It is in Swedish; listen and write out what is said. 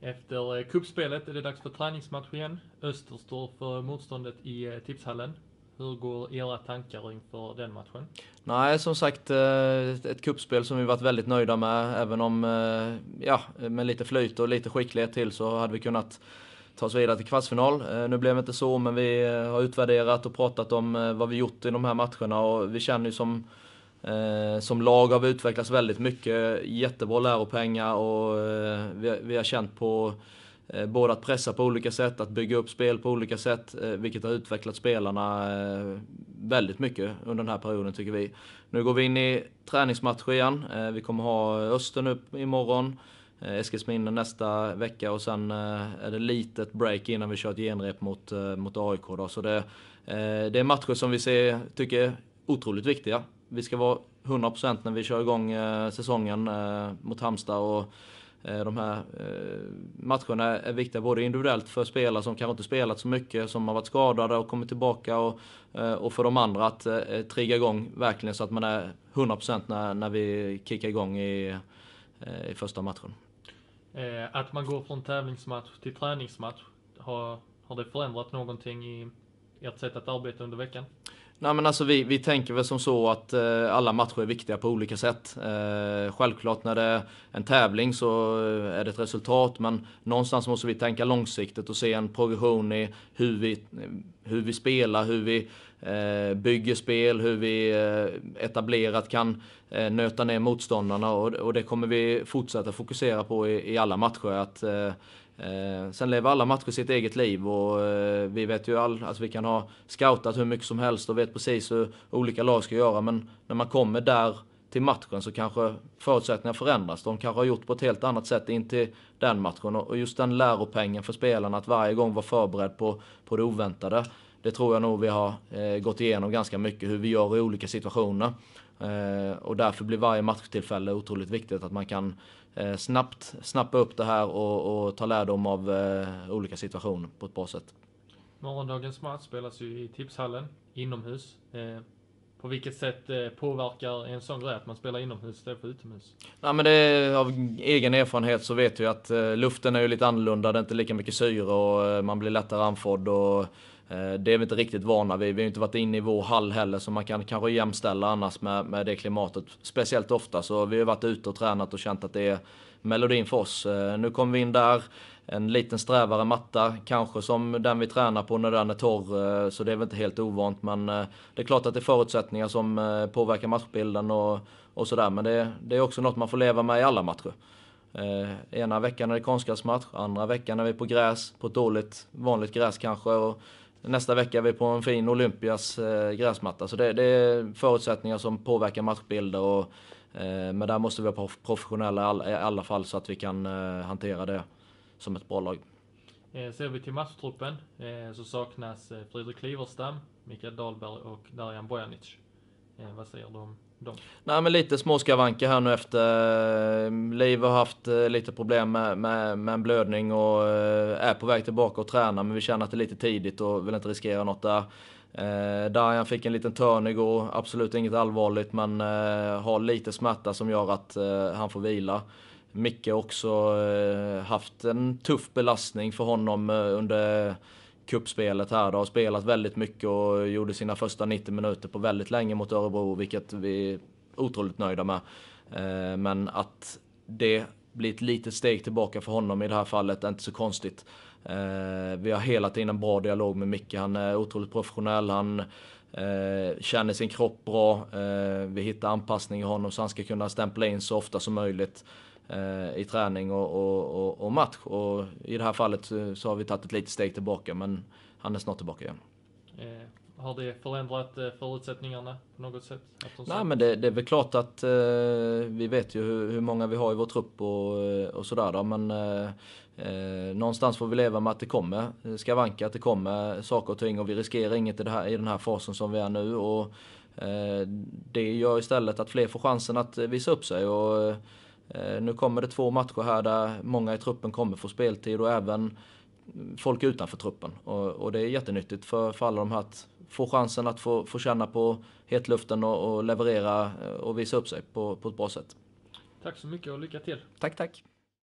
Efter eh, kuppspelet är det dags för träningsmatch igen. Öster står för motståndet i eh, tipshallen. Hur går era tankar inför den matchen? Nej, som sagt eh, ett kuppspel som vi varit väldigt nöjda med. Även om, ja, med lite flyt och lite skicklighet till så hade vi kunnat ta oss vidare till kvartsfinal. Nu blev det inte så, men vi har utvärderat och pratat om vad vi gjort i de här matcherna och vi känner ju som Eh, som lag har vi utvecklats väldigt mycket. Jättebra läropengar och eh, vi, vi har känt på eh, både att pressa på olika sätt, att bygga upp spel på olika sätt, eh, vilket har utvecklat spelarna eh, väldigt mycket under den här perioden tycker vi. Nu går vi in i träningsmatcher igen. Eh, vi kommer ha Östern upp imorgon. Eskilsminne nästa vecka och sen är det litet break innan vi kör ett genrep mot, mot AIK. Då. Så det, det är matcher som vi ser, tycker är otroligt viktiga vi ska vara 100% när vi kör igång eh, säsongen eh, mot Halmstad. Och, eh, de här matcherna är viktiga både individuellt för spelare som kanske inte spelat så mycket, som har varit skadade och kommit tillbaka och, och för de andra att trigga igång verkligen så att man är 100% när, när vi kickar igång i, i första matchen. Att man går från tävlingsmatch till träningsmatch, har, har det förändrat någonting i ert sätt att arbeta under veckan? Nej, men alltså, vi, vi tänker väl som så att eh, alla matcher är viktiga på olika sätt. Eh, självklart när det är en tävling så eh, är det ett resultat men någonstans måste vi tänka långsiktigt och se en progression i hur vi, hur vi spelar, hur vi Eh, bygger spel, hur vi eh, etablerat kan eh, nöta ner motståndarna och det kommer vi fortsätta fokusera på i alla matcher. Att, sen lever alla matcher sitt eget liv och vi vet ju all, alltså vi kan ha scoutat hur mycket som helst och vet precis hur olika lag ska göra men när man kommer där till matchen så kanske förutsättningarna förändras. De kanske har gjort på ett helt annat sätt in till den matchen. Och just den läropengen för spelarna att varje gång vara förberedd på, på det oväntade det tror jag nog vi har eh, gått igenom ganska mycket, hur vi gör i olika situationer. Eh, och därför blir varje matchtillfälle otroligt viktigt, att man kan eh, snabbt snappa upp det här och, och ta lärdom av eh, olika situationer på ett bra sätt. Morgondagens match spelas ju i Tipshallen, inomhus. Eh, på vilket sätt eh, påverkar en sån grej att man spelar inomhus istället för utomhus? Ja, men det är, av egen erfarenhet så vet jag att luften är ju lite annorlunda, det är inte lika mycket syre och man blir lättare andfådd. Eh, det är vi inte riktigt vana vid. Vi har inte varit inne i vår hall heller så man kan kanske jämställa annars med, med det klimatet speciellt ofta. Så vi har varit ute och tränat och känt att det är melodin för oss. Eh, nu kom vi in där. En liten strävare matta, kanske som den vi tränar på när den är torr. Eh, så det är väl inte helt ovant. Men det är klart att det är förutsättningar som påverkar matchbilden och, och sådär. Men det, det är också något man får leva med i alla matcher. Eh, ena veckan är det konstgräsmatch, andra veckan är vi på gräs, på ett dåligt vanligt gräs kanske. Och Nästa vecka är vi på en fin Olympias eh, gräsmatta. Så det, det är förutsättningar som påverkar matchbilder. Och, eh, men där måste vi vara professionella i alla, fall så att vi kan eh, hantera det som ett bra lag. Ser vi till matchtruppen så saknas Fredrik Kliverstam, Mikael Dahlberg och Darijan Bojanic. Vad säger du om dem. Nej men lite småskavanker här nu efter. Eh, Liv har haft eh, lite problem med, med, med en blödning och eh, är på väg tillbaka och tränar men vi känner att det är lite tidigt och vill inte riskera något där. Eh, Darjan fick en liten törn igår, absolut inget allvarligt men eh, har lite smärta som gör att eh, han får vila. Micke har också eh, haft en tuff belastning för honom under kuppspelet här. De har spelat väldigt mycket och gjorde sina första 90 minuter på väldigt länge mot Örebro, vilket vi är otroligt nöjda med. Eh, men att det blir ett litet steg tillbaka för honom i det här fallet är inte så konstigt. Eh, vi har hela tiden en bra dialog med Micke. Han är otroligt professionell. Han eh, känner sin kropp bra. Vi hittar anpassning i honom så han ska kunna stämpla in så ofta som möjligt. Eh, i träning och, och, och, match. Och I det här fallet så har vi tagit ett litet steg tillbaka men han är snart tillbaka igen. Eh, har det förändrat eh, förutsättningarna på något sätt? Nej men det, det, är väl klart att eh, vi vet ju hur, hur, många vi har i vår trupp och, och sådär då, men eh, någonstans får vi leva med att det kommer skavanka, att det kommer saker och ting och vi riskerar inget i, här, i den här fasen som vi är nu. Och, eh, det gör istället att fler får chansen att visa upp sig. Och, Eh, nu kommer det två matcher här där många i truppen kommer få speltid och även folk utanför truppen. Och, och det är jättenyttigt för, för alla de här att få chansen att få, få känna på hetluften och, och leverera eh, och visa upp sig på, på ett bra sätt. Tack så mycket och lycka till. Tack, tack.